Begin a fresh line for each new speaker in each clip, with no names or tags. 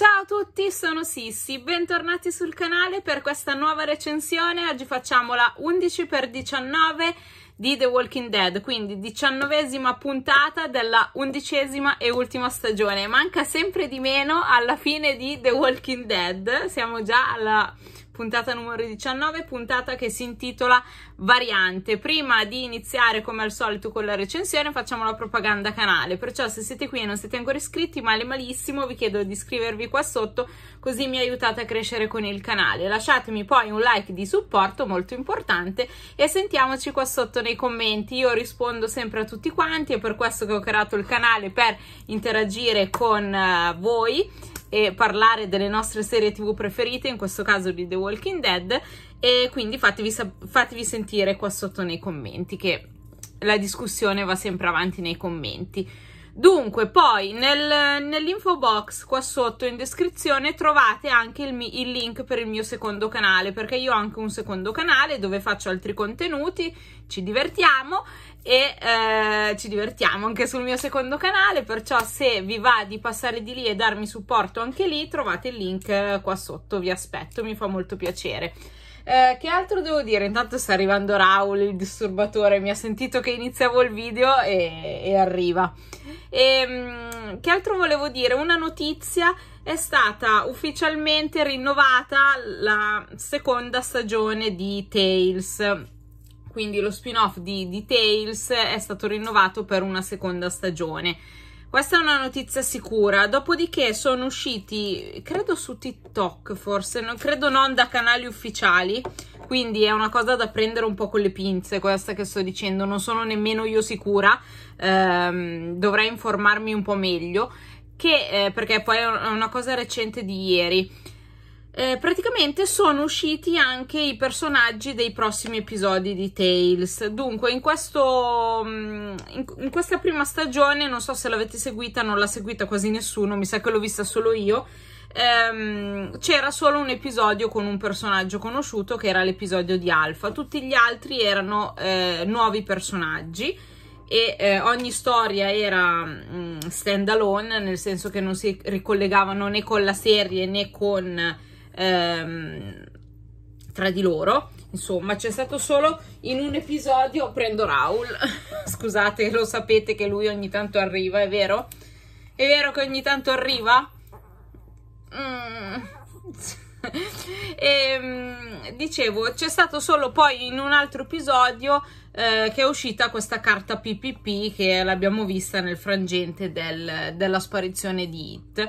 Ciao a tutti, sono Sissi, bentornati sul canale per questa nuova recensione. Oggi facciamo la 11x19 di The Walking Dead, quindi diciannovesima puntata della undicesima e ultima stagione. Manca sempre di meno alla fine di The Walking Dead, siamo già alla puntata numero 19, puntata che si intitola Variante. Prima di iniziare come al solito con la recensione facciamo la propaganda canale, perciò se siete qui e non siete ancora iscritti, male malissimo, vi chiedo di iscrivervi qua sotto così mi aiutate a crescere con il canale. Lasciatemi poi un like di supporto molto importante e sentiamoci qua sotto nei commenti. Io rispondo sempre a tutti quanti, è per questo che ho creato il canale per interagire con eh, voi e parlare delle nostre serie tv preferite, in questo caso di The Walking Dead, e quindi fatevi, fatevi sentire qua sotto nei commenti, che la discussione va sempre avanti nei commenti. Dunque, poi nel, nell'info box qua sotto in descrizione trovate anche il, il, link per il mio secondo canale, perché io ho anche un secondo canale dove faccio altri contenuti, ci divertiamo e eh, ci divertiamo anche sul mio secondo canale, perciò se vi va di passare di lì e darmi supporto anche lì trovate il link eh, qua sotto, vi aspetto, mi fa molto piacere. Eh, che altro devo dire? Intanto sta arrivando Raul, il disturbatore, mi ha sentito che iniziavo il video e, e arriva. E, ehm, che altro volevo dire? Una notizia è stata ufficialmente rinnovata la seconda stagione di Tales quindi lo spin-off di, di è stato rinnovato per una seconda stagione. Questa è una notizia sicura. Dopodiché sono usciti, credo su TikTok forse, non, credo non da canali ufficiali. Quindi è una cosa da prendere un po' con le pinze questa che sto dicendo. Non sono nemmeno io sicura. Ehm, dovrei informarmi un po' meglio. Che, eh, perché poi è una cosa recente di ieri eh, praticamente sono usciti anche i personaggi dei prossimi episodi di Tales. Dunque, in, questo, mm, in, in questa prima stagione, non so se l'avete seguita, non l'ha seguita quasi nessuno, mi sa che l'ho vista solo io ehm, c'era solo un episodio con un personaggio conosciuto che era l'episodio di Alpha. tutti gli altri erano eh, nuovi personaggi e eh, ogni storia era mh, mm, stand alone, nel senso che non si ricollegavano né con la serie né con ehm, tra di loro. Insomma, c'è stato solo in un episodio, prendo Raul, scusate, lo sapete che lui ogni tanto arriva, è vero? È vero che ogni tanto arriva? Mm. e, ehm, dicevo, c'è stato solo poi in un altro episodio eh, che è uscita questa carta PPP che l'abbiamo vista nel frangente del, della sparizione di Hit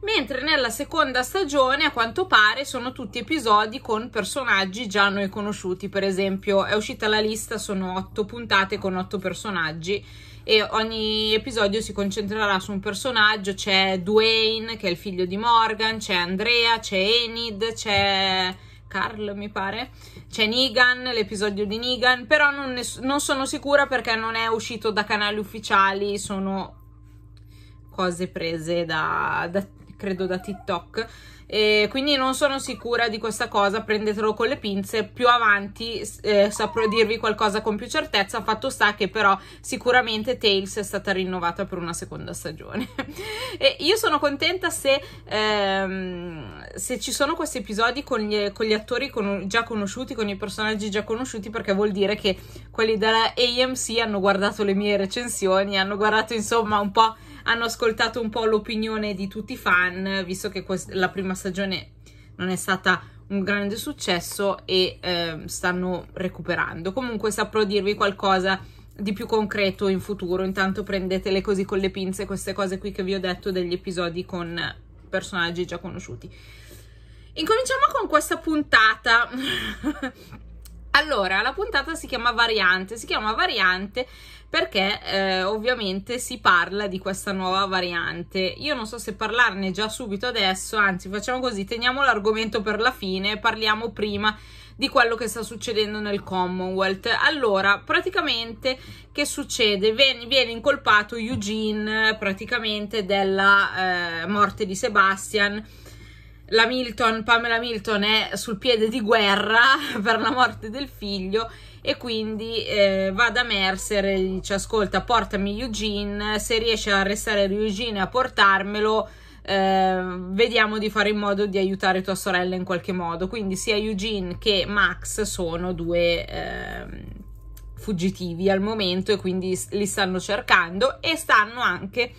mentre nella seconda stagione a quanto pare sono tutti episodi con personaggi già noi conosciuti, per esempio è uscita la lista, sono otto puntate con otto personaggi e ogni episodio si concentrerà su un personaggio, c'è Dwayne che è il figlio di Morgan, c'è Andrea, c'è Enid, c'è... Carl, mi pare. C'è Negan, l'episodio di Negan, però non, ne, non, sono sicura perché non è uscito da canali ufficiali, sono cose prese da, da, credo da TikTok e quindi non sono sicura di questa cosa prendetelo con le pinze più avanti eh, saprò dirvi qualcosa con più certezza fatto sta che però sicuramente Tales è stata rinnovata per una seconda stagione e io sono contenta se, ehm, se ci sono questi episodi con gli, con gli attori con, già conosciuti con i personaggi già conosciuti perché vuol dire che quelli della AMC hanno guardato le mie recensioni hanno guardato insomma un po' hanno ascoltato un po' l'opinione di tutti i fan, visto che quest- la prima stagione non è stata un grande successo e eh, stanno recuperando. Comunque saprò dirvi qualcosa di più concreto in futuro, intanto prendetele così con le pinze queste cose qui che vi ho detto degli episodi con personaggi già conosciuti. Incominciamo con questa puntata. Allora, la puntata si chiama Variante, si chiama Variante perché eh, ovviamente si parla di questa nuova variante. Io non so se parlarne già subito adesso, anzi facciamo così, teniamo l'argomento per la fine, parliamo prima di quello che sta succedendo nel Commonwealth. Allora, praticamente che succede? Viene, viene incolpato Eugene praticamente della eh, morte di Sebastian la Milton, Pamela Milton è sul piede di guerra per la morte del figlio e quindi eh, va da Mercer e dice ascolta portami Eugene, se riesci a arrestare Eugene e a portarmelo eh, vediamo di fare in modo di aiutare tua sorella in qualche modo. Quindi sia Eugene che Max sono due eh, fuggitivi al momento e quindi li stanno cercando e stanno anche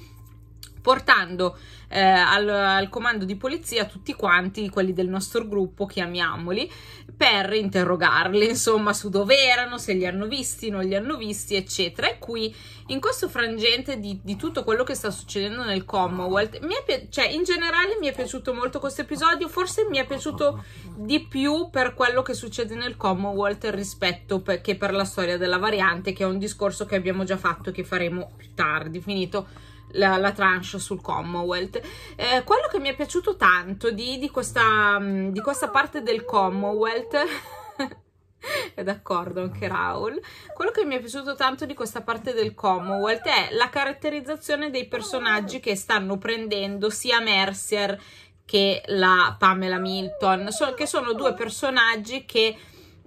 portando eh, al, al, comando di polizia tutti quanti quelli del nostro gruppo, chiamiamoli, per interrogarli, insomma, su dove erano, se li hanno visti, non li hanno visti, eccetera. E qui, in questo frangente di, di tutto quello che sta succedendo nel Commonwealth, è, cioè, in generale mi è piaciuto molto questo episodio, forse mi è piaciuto di più per quello che succede nel Commonwealth rispetto per, che per la storia della variante, che è un discorso che abbiamo già fatto e che faremo più tardi, finito la, la tranche sul Commonwealth. Eh, quello che mi è piaciuto tanto di, di, questa, mm, di questa parte del Commonwealth... è d'accordo anche Raul. Quello che mi è piaciuto tanto di questa parte del Commonwealth è la caratterizzazione dei personaggi che stanno prendendo sia Mercer che la Pamela Milton, so, che sono due personaggi che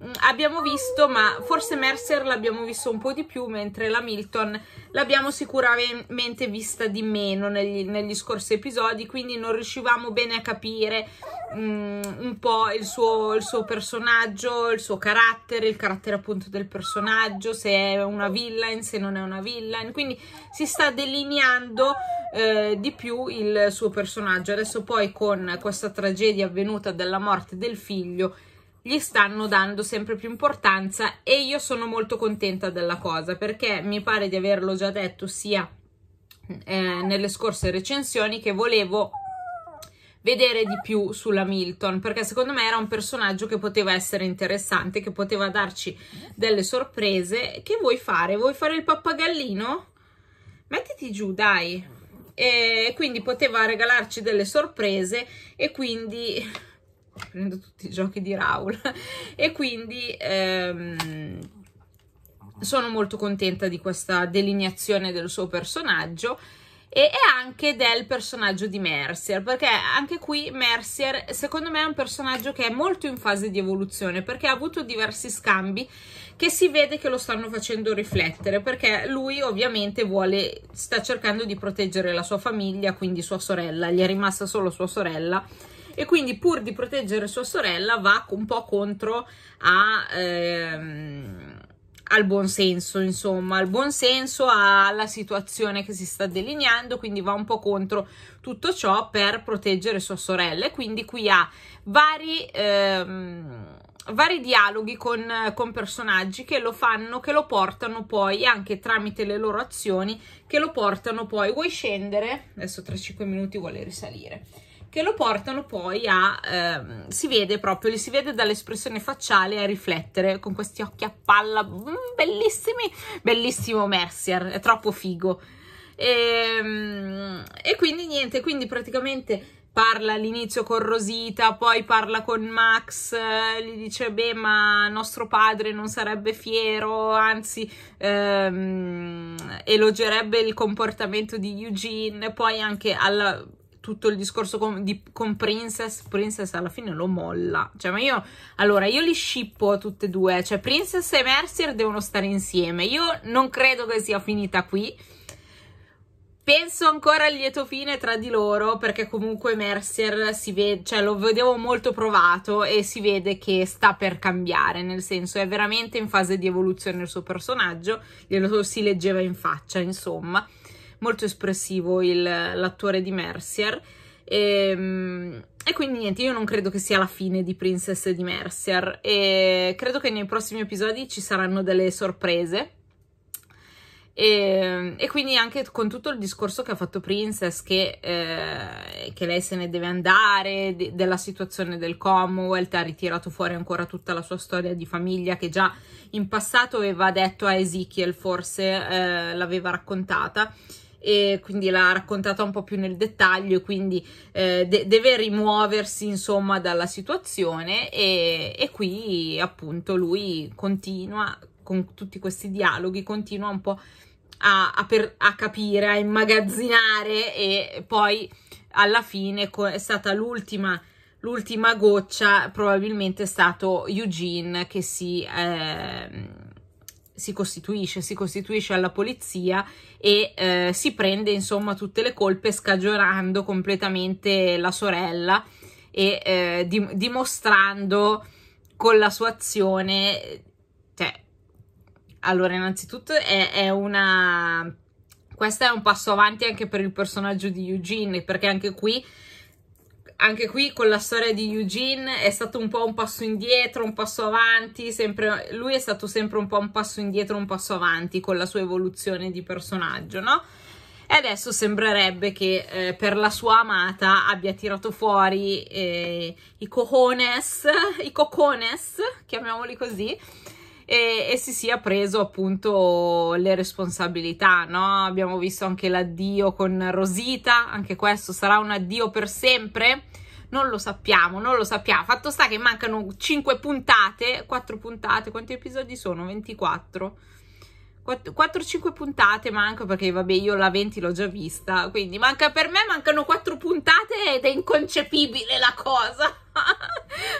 Mm, abbiamo visto, ma forse Mercer l'abbiamo visto un po' di più, mentre la Milton l'abbiamo sicuramente vista di meno negli, negli, scorsi episodi, quindi non riuscivamo bene a capire um, un po' il suo, il suo, personaggio, il suo carattere, il carattere appunto del personaggio, se è una villain, se non è una villain, quindi si sta delineando eh, di più il suo personaggio. Adesso poi con questa tragedia avvenuta della morte del figlio gli stanno dando sempre più importanza e io sono molto contenta della cosa perché mi pare di averlo già detto sia eh, nelle scorse recensioni che volevo vedere di più sulla Milton perché secondo me era un personaggio che poteva essere interessante, che poteva darci delle sorprese. Che vuoi fare? Vuoi fare il pappagallino? Mettiti giù, dai. E quindi poteva regalarci delle sorprese e quindi prendo tutti i giochi di Raul e quindi ehm, sono molto contenta di questa delineazione del suo personaggio e, anche del personaggio di Mercer perché anche qui Mercer secondo me è un personaggio che è molto in fase di evoluzione, perché ha avuto diversi scambi che si vede che lo stanno facendo riflettere, perché lui ovviamente vuole, sta cercando di proteggere la sua famiglia, quindi sua sorella, gli è rimasta solo sua sorella, e quindi pur di proteggere sua sorella va un po' contro a, ehm, al buonsenso, insomma, al buon senso alla situazione che si sta delineando, quindi va un po' contro tutto ciò per proteggere sua sorella e quindi qui ha vari... Ehm, vari dialoghi con, con, personaggi che lo fanno, che lo portano poi anche tramite le loro azioni, che lo portano poi. Vuoi scendere? Adesso tra 5 minuti vuole risalire che lo portano poi a, ehm, si vede proprio, li si vede dall'espressione facciale a riflettere con questi occhi a palla, mm, bellissimi, bellissimo Mercier, è troppo figo. E, ehm, e quindi niente, quindi praticamente parla all'inizio con Rosita, poi parla con Max, gli dice beh ma nostro padre non sarebbe fiero, anzi ehm, elogerebbe il comportamento di Eugene, poi anche alla tutto il discorso con, di, con, Princess, Princess alla fine lo molla. Cioè, ma io, allora, io li scippo a tutte e due. Cioè, Princess e Mercer devono stare insieme. Io non credo che sia finita qui. Penso ancora al lieto fine tra di loro, perché comunque Mercer si vede, cioè lo vedevo molto provato e si vede che sta per cambiare, nel senso è veramente in fase di evoluzione il suo personaggio, glielo si leggeva in faccia, insomma molto espressivo il, l'attore di Mercier. E, ehm, e, quindi niente, io non credo che sia la fine di Princess e di Mercier e credo che nei prossimi episodi ci saranno delle sorprese. E, ehm, e quindi anche con tutto il discorso che ha fatto Princess, che, eh, che lei se ne deve andare, de, della situazione del Commonwealth, ha ritirato fuori ancora tutta la sua storia di famiglia che già in passato aveva detto a Ezekiel, forse eh, l'aveva raccontata e quindi l'ha raccontata un po' più nel dettaglio, quindi eh, de- deve rimuoversi insomma dalla situazione e, e qui appunto lui continua con tutti questi dialoghi, continua un po' A, a, per, a, capire, a immagazzinare e poi alla fine è stata l'ultima, l'ultima goccia, probabilmente è stato Eugene che si... Eh, si costituisce, si costituisce alla polizia e eh, si prende insomma tutte le colpe scagionando completamente la sorella e eh, dim- dimostrando con la sua azione, cioè, allora innanzitutto è, è una, questo è un passo avanti anche per il personaggio di Eugene perché anche qui anche qui con la storia di Eugene è stato un po' un passo indietro, un passo avanti, sempre, lui è stato sempre un po' un passo indietro, un passo avanti con la sua evoluzione di personaggio, no? E adesso sembrerebbe che eh, per la sua amata abbia tirato fuori eh, i cojones, i cocones, chiamiamoli così, e, e si sia preso appunto le responsabilità, no? Abbiamo visto anche l'addio con Rosita, anche questo sarà un addio per sempre? Non lo sappiamo, non lo sappiamo. Fatto sta che mancano 5 puntate, 4 puntate, quanti episodi sono? 24. 4-5 puntate manco perché vabbè io la 20 l'ho già vista quindi manca per me mancano 4 puntate ed è inconcepibile la cosa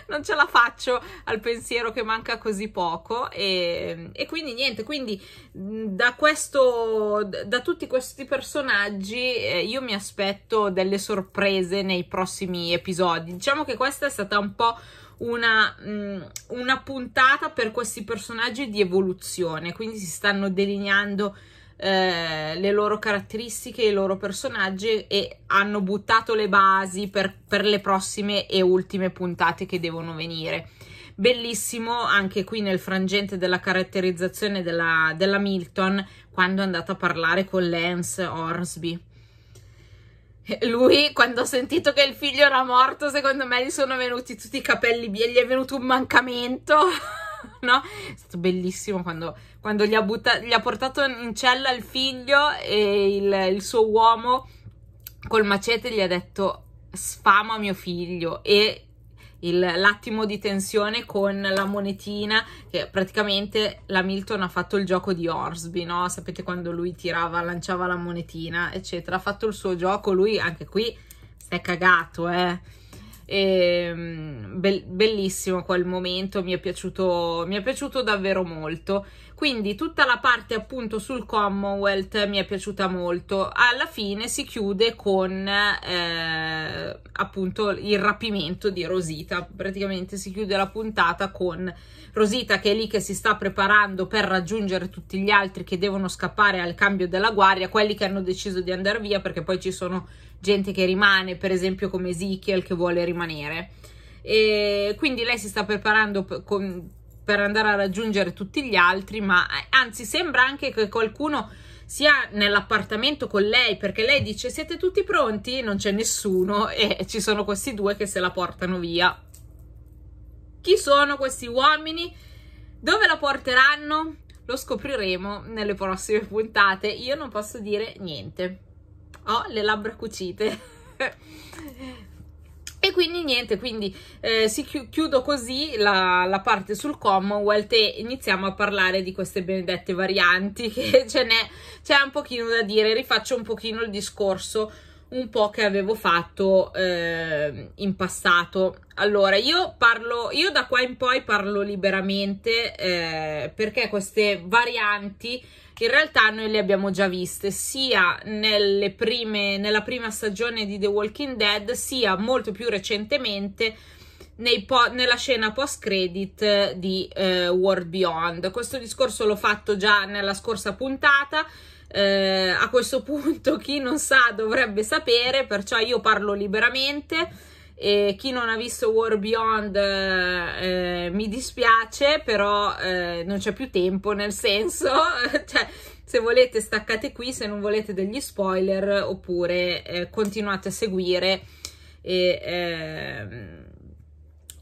non ce la faccio al pensiero che manca così poco e, e quindi niente, quindi mm, da, questo, da tutti questi personaggi eh, io mi aspetto delle sorprese nei prossimi episodi, diciamo che questa è stata un po' Una, mm, una, puntata per questi personaggi di evoluzione, quindi si stanno delineando eh, le loro caratteristiche, i loro personaggi e hanno buttato le basi per, per le prossime e ultime puntate che devono venire. Bellissimo anche qui nel frangente della caratterizzazione della, della Milton quando è andata a parlare con Lance Hornsby. Eh, lui, quando ha sentito che il figlio era morto, secondo me gli sono venuti tutti i capelli, gli è venuto un mancamento. no? È stato bellissimo quando, quando gli, ha butta- gli, ha portato in cella il figlio e il, il suo uomo col macete gli ha detto sfama mio figlio e il, l'attimo di tensione con la monetina che praticamente la Milton ha fatto il gioco di Orsby, no? Sapete quando lui tirava, lanciava la monetina, eccetera. Ha fatto il suo gioco, lui anche qui si è cagato, eh. E, ehm, be- bellissimo quel momento, mi è, piaciuto, mi è piaciuto davvero molto quindi tutta la parte appunto sul Commonwealth mi è piaciuta molto alla fine si chiude con eh, appunto il rapimento di Rosita praticamente si chiude la puntata con Rosita che è lì che si sta preparando per raggiungere tutti gli altri che devono scappare al cambio della guardia quelli che hanno deciso di andare via perché poi ci sono gente che rimane per esempio come Ezekiel che vuole rimanere e quindi lei si sta preparando con per andare a raggiungere tutti gli altri, ma eh, anzi sembra anche che qualcuno sia nell'appartamento con lei perché lei dice siete tutti pronti, non c'è nessuno e ci sono questi due che se la portano via. Chi sono questi uomini? Dove la porteranno? Lo scopriremo nelle prossime puntate. Io non posso dire niente. Ho le labbra cucite. E quindi niente, quindi eh, si chi chiudo così la, la, parte sul Commonwealth e iniziamo a parlare di queste benedette varianti che ce n'è, un pochino da dire, rifaccio un pochino il discorso un po' che avevo fatto eh, in passato. Allora, io parlo, io da qua in poi parlo liberamente eh, perché queste varianti in realtà noi le abbiamo già viste sia prime, nella prima stagione di The Walking Dead sia molto più recentemente nella scena post credit di eh, World Beyond. Questo discorso l'ho fatto già nella scorsa puntata eh, a questo punto chi non sa dovrebbe sapere, perciò io parlo liberamente. E chi non ha visto War Beyond eh, mi dispiace, però eh, non c'è più tempo, nel senso, cioè, se volete staccate qui, se non volete degli spoiler, oppure eh, continuate a seguire e ehm,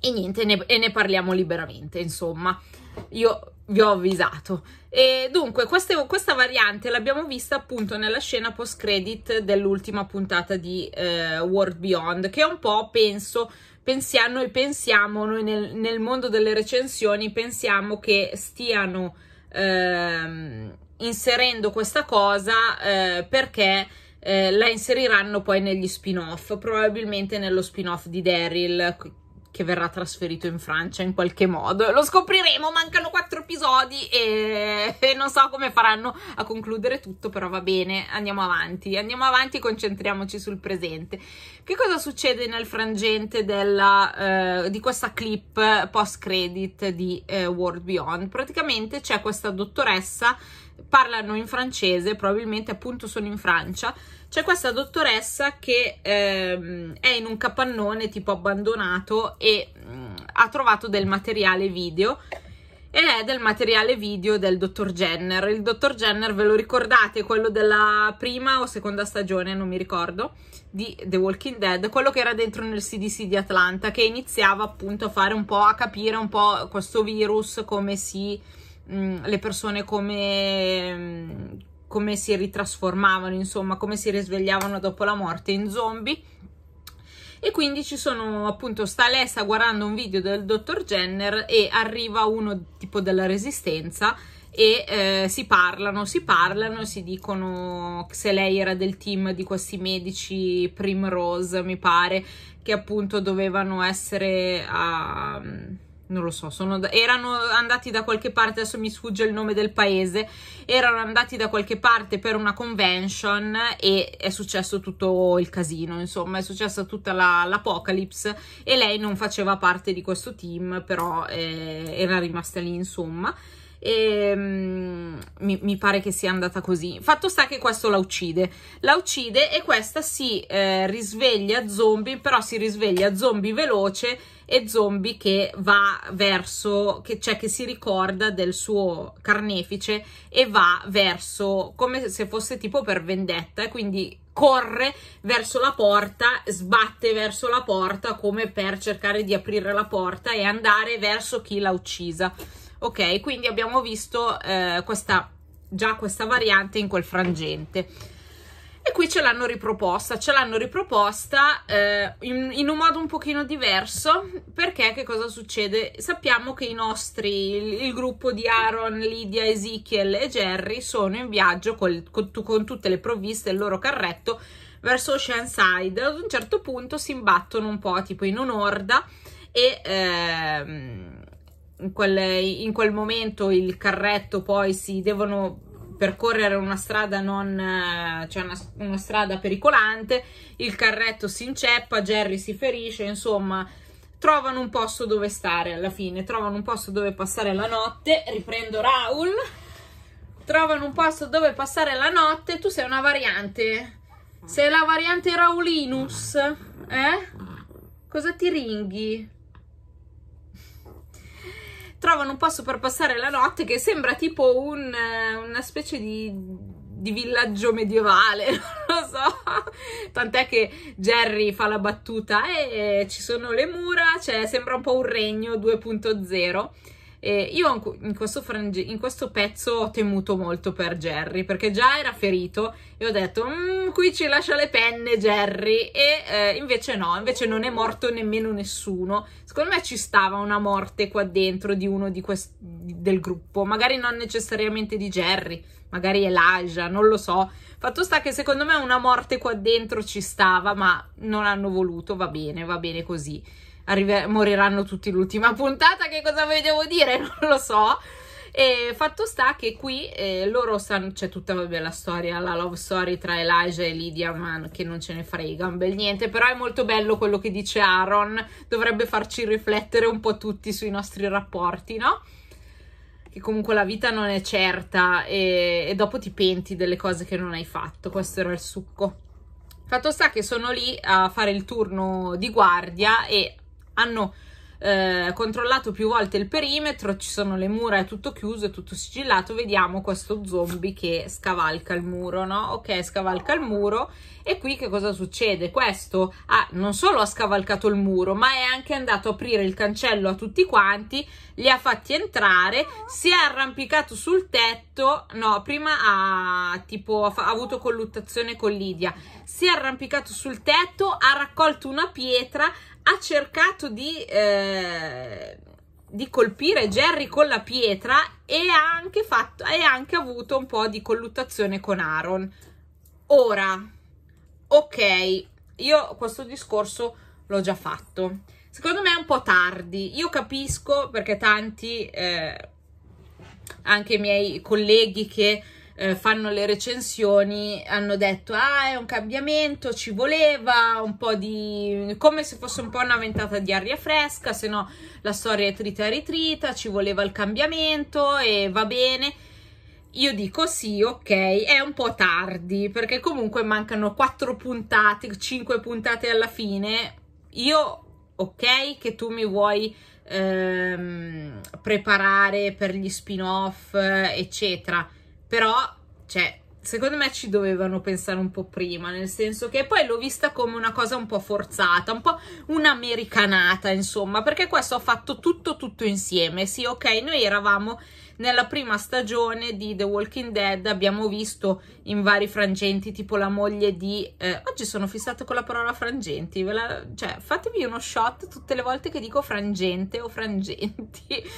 e niente, ne, e ne parliamo liberamente, insomma. Io vi ho avvisato. E dunque, queste, questa variante l'abbiamo vista appunto nella scena post-credit dell'ultima puntata di eh, World Beyond, che è un po', penso, pensiamo, noi pensiamo, noi nel, nel mondo delle recensioni pensiamo che stiano ehm, inserendo questa cosa eh, perché... Eh, la inseriranno poi negli spin-off, probabilmente nello spin-off di Daryl, che verrà trasferito in Francia in qualche modo. Lo scopriremo, mancano quattro episodi e, e non so come faranno a concludere tutto, però va bene, andiamo avanti, andiamo avanti, concentriamoci sul presente. Che cosa succede nel frangente della, eh, di questa clip post-credit di eh, World Beyond? Praticamente c'è questa dottoressa, parlano in francese, probabilmente appunto sono in Francia, c'è questa dottoressa che ehm, è in un capannone tipo abbandonato e mh, mm, ha trovato del materiale video e è del materiale video del dottor Jenner. Il dottor Jenner, ve lo ricordate, quello della prima o seconda stagione, non mi ricordo, di The Walking Dead, quello che era dentro nel CDC di Atlanta, che iniziava appunto a fare un po', a capire un po' questo virus, come si... Mh, mm, le persone come... Mh, mm, come si ritrasformavano, insomma, come si risvegliavano dopo la morte in zombie. E quindi ci sono appunto sta Alessa guardando un video del dottor Jenner e arriva uno tipo della resistenza e eh, si parlano, si parlano, si dicono se lei era del team di questi medici Primrose, mi pare, che appunto dovevano essere a... Uh, non lo so, sono, erano andati da qualche parte, adesso mi sfugge il nome del paese, erano andati da qualche parte per una convention e è successo tutto il casino, insomma è successa tutta la, l'apocalypse e lei non faceva parte di questo team, però eh, era rimasta lì insomma. E, mm, mi, mi, pare che sia andata così. Fatto sta che questo la uccide. La uccide e questa si eh, risveglia zombie, però si risveglia zombie veloce e zombie che va verso, che, cioè che si ricorda del suo carnefice e va verso, come se fosse tipo per vendetta, e quindi corre verso la porta, sbatte verso la porta come per cercare di aprire la porta e andare verso chi l'ha uccisa. Ok, quindi abbiamo visto eh, questa, già questa variante in quel frangente. E qui ce l'hanno riproposta, ce l'hanno riproposta eh, in, in, un modo un pochino diverso, perché che cosa succede? Sappiamo che i nostri, il, il gruppo di Aaron, Lydia, Ezekiel e Jerry sono in viaggio col, con, con tutte le provviste il loro carretto verso Oceanside. Ad un certo punto si imbattono un po' tipo in un'orda e... Ehm, in quel, in quel momento il carretto poi si devono percorrere una strada non eh, cioè una, una strada pericolante, il carretto si inceppa, Jerry si ferisce, insomma, trovano un posto dove stare alla fine, trovano un posto dove passare la notte, riprendo Raul. Trovano un posto dove passare la notte, tu sei una variante. Sei la variante Raulinus, eh? Cosa ti ringhi? trovano un posto per passare la notte che sembra tipo un, eh, una specie di di villaggio medievale, non lo so. Tant'è che Jerry fa la battuta e eh, ci sono le mura, cioè sembra un po' un regno 2.0 eh, io in questo, frange- in questo, pezzo ho temuto molto per Jerry perché già era ferito e ho detto mm, qui ci lascia le penne Jerry e eh, invece no, invece non è morto nemmeno nessuno. Secondo me ci stava una morte qua dentro di uno di quest- del gruppo, magari non necessariamente di Jerry, magari Elijah, non lo so. Fatto sta che secondo me una morte qua dentro ci stava, ma non hanno voluto, va bene, va bene così arriver- moriranno tutti l'ultima puntata, che cosa vi devo dire? Non lo so. E fatto sta che qui eh, loro sanno, c'è tutta vabbè, la storia, la love story tra Elijah e Lydia, ma che non ce ne frega un bel niente, però è molto bello quello che dice Aaron, dovrebbe farci riflettere un po' tutti sui nostri rapporti, no? Che comunque la vita non è certa e, e dopo ti penti delle cose che non hai fatto, questo era il succo. Fatto sta che sono lì a fare il turno di guardia e hanno eh, controllato più volte il perimetro, ci sono le mura, è tutto chiuso, è tutto sigillato, vediamo questo zombie che scavalca il muro, no? Ok, scavalca il muro e qui che cosa succede? Questo ha, ah, non solo ha scavalcato il muro, ma è anche andato a aprire il cancello a tutti quanti, li ha fatti entrare, si è arrampicato sul tetto, no, prima ha tipo ha avuto colluttazione con Lidia, si è arrampicato sul tetto, ha raccolto una pietra, ha cercato di, eh, di colpire Jerry con la pietra e ha anche, fatto, e anche avuto un po' di colluttazione con Aaron. Ora, ok, io questo discorso l'ho già fatto. Secondo me è un po' tardi. Io capisco perché tanti, eh, anche i miei colleghi che eh, fanno le recensioni hanno detto ah è un cambiamento ci voleva un po' di come se fosse un po' una ventata di aria fresca se no la storia è trita e ritrita ci voleva il cambiamento e va bene io dico sì, ok, è un po' tardi perché comunque mancano quattro puntate, cinque puntate alla fine. Io, ok, che tu mi vuoi ehm, preparare per gli spin-off, eccetera però, cioè, secondo me ci dovevano pensare un po' prima, nel senso che poi l'ho vista come una cosa un po' forzata, un po' un'americanata, insomma, perché questo ha fatto tutto tutto insieme. Sì, ok, noi eravamo nella prima stagione di The Walking Dead, abbiamo visto in vari frangenti, tipo la moglie di eh, oggi sono fissata con la parola frangenti, ve la, cioè, fatevi uno shot tutte le volte che dico frangente o frangenti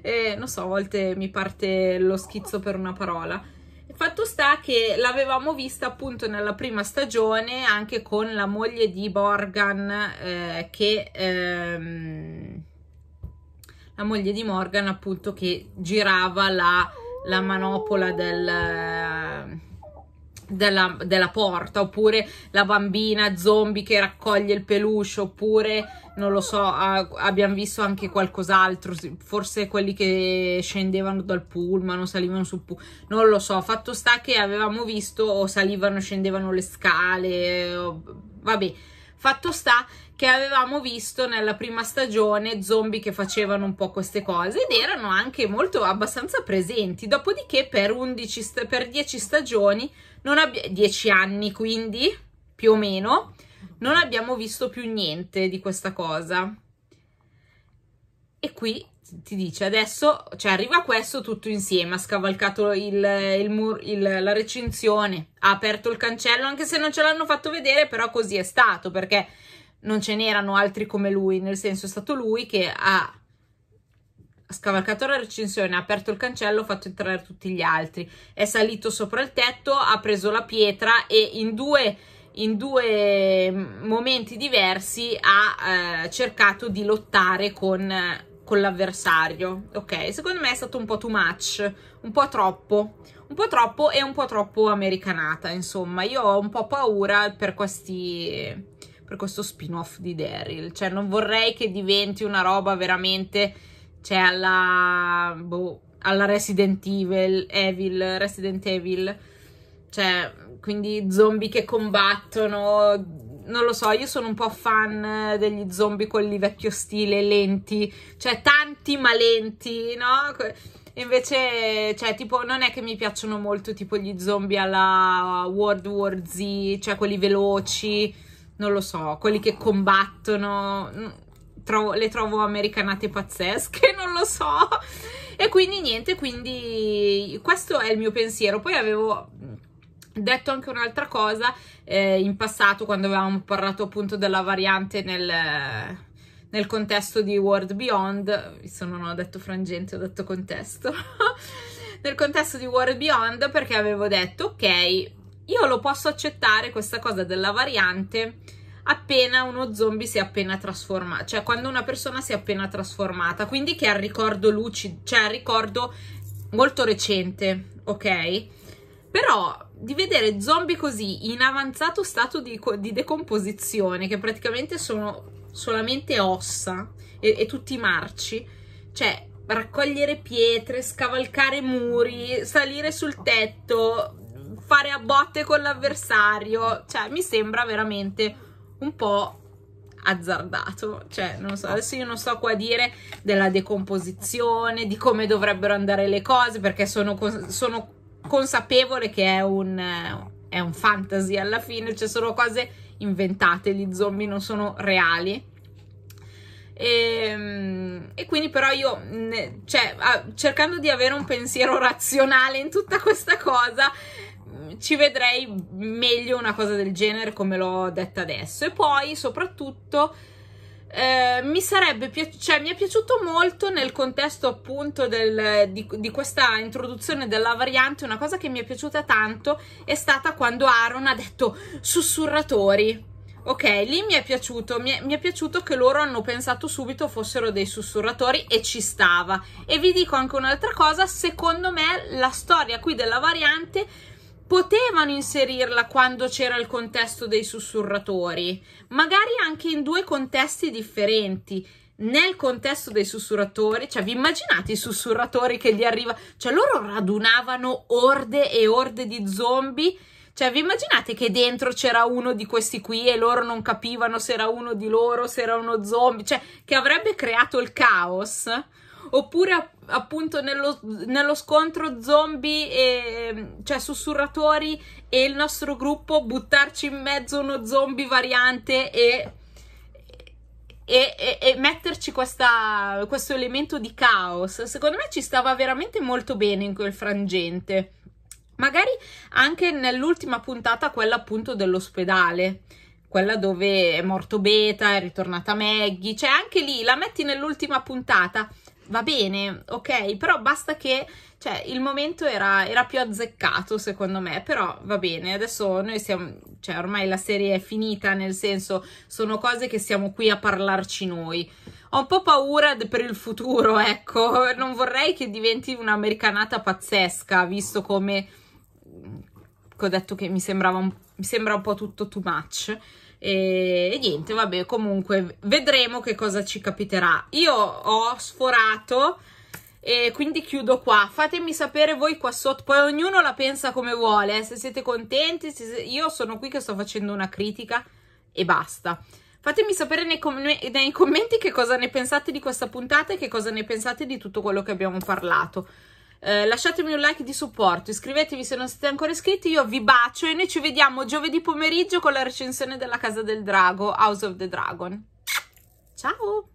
e non so, a volte mi parte lo schizzo per una parola. Il fatto sta che l'avevamo vista appunto nella prima stagione anche con la moglie di Morgan eh, che... Ehm, la moglie di Morgan appunto che girava la, la manopola del, della, della, porta, oppure la bambina zombie che raccoglie il peluche, oppure non lo so, a, abbiamo visto anche qualcos'altro, forse quelli che scendevano dal pullman salivano su pullman, non lo so, fatto sta che avevamo visto o salivano scendevano le scale, o, vabbè, fatto sta che avevamo visto nella prima stagione zombie che facevano un po' queste cose ed erano anche molto abbastanza presenti, dopodiché per, 11, per 10 stagioni non abbiamo 10 anni quindi più o meno non abbiamo visto più niente di questa cosa e qui ti dice adesso cioè arriva questo tutto insieme ha scavalcato il, il mur, il, la recinzione ha aperto il cancello anche se non ce l'hanno fatto vedere però così è stato perché non ce n'erano altri come lui nel senso è stato lui che ha scavalcato la recinzione, ha aperto il cancello, ha fatto entrare tutti gli altri, è salito sopra il tetto, ha preso la pietra e in due, in due mm, momenti diversi ha eh, cercato di lottare con, con l'avversario. Ok, secondo me è stato un po' too much, un po' troppo, un po' troppo e un po' troppo americanata, insomma. Io ho un po' paura per questi per questo spin-off di Daryl, cioè non vorrei che diventi una roba veramente cioè alla, boh, alla Resident Evil, Evil, Resident Evil, cioè quindi zombie che combattono, non lo so, io sono un po' fan degli zombie quelli vecchio stile, lenti, cioè tanti ma lenti, no? Invece, cioè, tipo, non è che mi piacciono molto tipo gli zombie alla World War Z, cioè quelli veloci, non lo so, quelli che combattono, trovo, le trovo americanate pazzesche, non lo so. E quindi niente, quindi questo è il mio pensiero. Poi avevo detto anche un'altra cosa eh, in passato quando avevamo parlato appunto della variante nel, nel contesto di World Beyond, se non ho detto frangente ho detto contesto, nel contesto di World Beyond perché avevo detto ok, io lo posso accettare questa cosa della variante appena uno zombie si è appena trasformato, cioè quando una persona si è appena trasformata, quindi che ha il ricordo lucido, cioè il ricordo molto recente, ok? Però di vedere zombie così in avanzato stato di, di decomposizione, che praticamente sono solamente ossa e, e tutti marci, cioè raccogliere pietre, scavalcare muri, salire sul tetto, fare a botte con l'avversario, cioè mi sembra veramente un po' azzardato, cioè non so, adesso io non sto qua a dire della decomposizione, di come dovrebbero andare le cose, perché sono, sono consapevole che è un, è un fantasy alla fine, cioè sono cose inventate, gli zombie non sono reali. E, ehm, e, quindi però io cioè, cercando di avere un pensiero razionale in tutta questa cosa ci vedrei meglio una cosa del genere come l'ho detta adesso. E poi, soprattutto, eh, mi sarebbe piaciuto, cioè mi è piaciuto molto nel contesto appunto del, di, di, questa introduzione della variante, una cosa che mi è piaciuta tanto è stata quando Aaron ha detto sussurratori. Ok, lì mi è piaciuto, mi è, mi è piaciuto che loro hanno pensato subito fossero dei sussurratori e ci stava. E vi dico anche un'altra cosa, secondo me la storia qui della variante potevano inserirla quando c'era il contesto dei sussurratori, magari anche in due contesti differenti. Nel contesto dei sussurratori, cioè vi immaginate i sussurratori che gli arriva, cioè loro radunavano orde e orde di zombie cioè, vi immaginate che dentro c'era uno di questi qui e loro non capivano se era uno di loro, se era uno zombie, cioè, che avrebbe creato il caos? oppure appunto nello, nello scontro zombie, e, cioè sussurratori e il nostro gruppo, buttarci in mezzo uno zombie variante e... E, e, e, metterci questa, questo elemento di caos, secondo me ci stava veramente molto bene in quel frangente. Magari anche nell'ultima puntata, quella appunto dell'ospedale, quella dove è morto Beta, è ritornata Maggie, cioè anche lì la metti nell'ultima puntata va bene, ok, però basta che, cioè, il momento era, era, più azzeccato secondo me, però va bene, adesso noi siamo, cioè, ormai la serie è finita, nel senso, sono cose che siamo qui a parlarci noi. Ho un po' paura per il futuro, ecco, non vorrei che diventi un'americanata pazzesca, visto come, ho detto che mi sembrava un, mi sembra un po' tutto too much, e, e niente, vabbè, comunque vedremo che cosa ci capiterà. Io ho sforato e quindi chiudo qua. Fatemi sapere voi qua sotto, poi ognuno la pensa come vuole, eh. se siete contenti, se, io sono qui che sto facendo una critica e basta. Fatemi sapere nei, com nei, commenti che cosa ne pensate di questa puntata e che cosa ne pensate di tutto quello che abbiamo parlato. Eh, lasciatemi un like di supporto, iscrivetevi se non siete ancora iscritti, io vi bacio e noi ci vediamo giovedì pomeriggio con la recensione della Casa del Drago, House of the Dragon. Ciao!